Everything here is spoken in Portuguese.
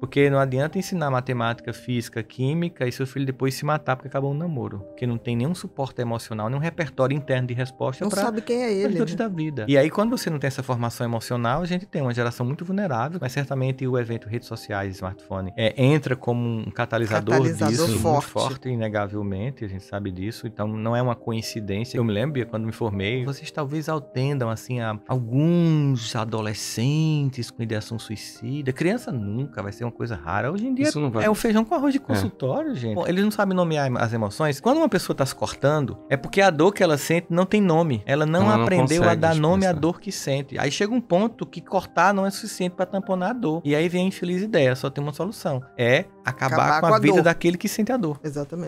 Porque não adianta ensinar matemática, física, química e seu filho depois se matar porque acabou um namoro. Porque não tem nenhum suporte emocional, nenhum repertório interno de resposta para sabe quem é ele. Né? da vida. E aí, quando você não tem essa formação emocional, a gente tem uma geração muito vulnerável, mas certamente o evento redes sociais, smartphone, é, entra como um catalisador, catalisador disso, forte. muito forte, inegavelmente, a gente sabe disso. Então, não é uma coincidência. Eu me lembro, quando me formei, vocês talvez atendam, assim, a alguns adolescentes com ideação suicida. Criança nunca vai ser uma coisa rara. Hoje em dia Isso não vai... é o feijão com arroz de é. consultório, é. gente. Bom, eles não sabem nomear as emoções. Quando uma pessoa está se cortando, é porque a dor que ela sente não tem nome. Ela não ela aprendeu não a dar nome à dor que sente. Aí chega um ponto que cortar não é suficiente para tamponar a dor. E aí vem a infeliz ideia, só tem uma solução. É acabar, acabar com, a, a vida dor. daquele que sente a dor. Exatamente.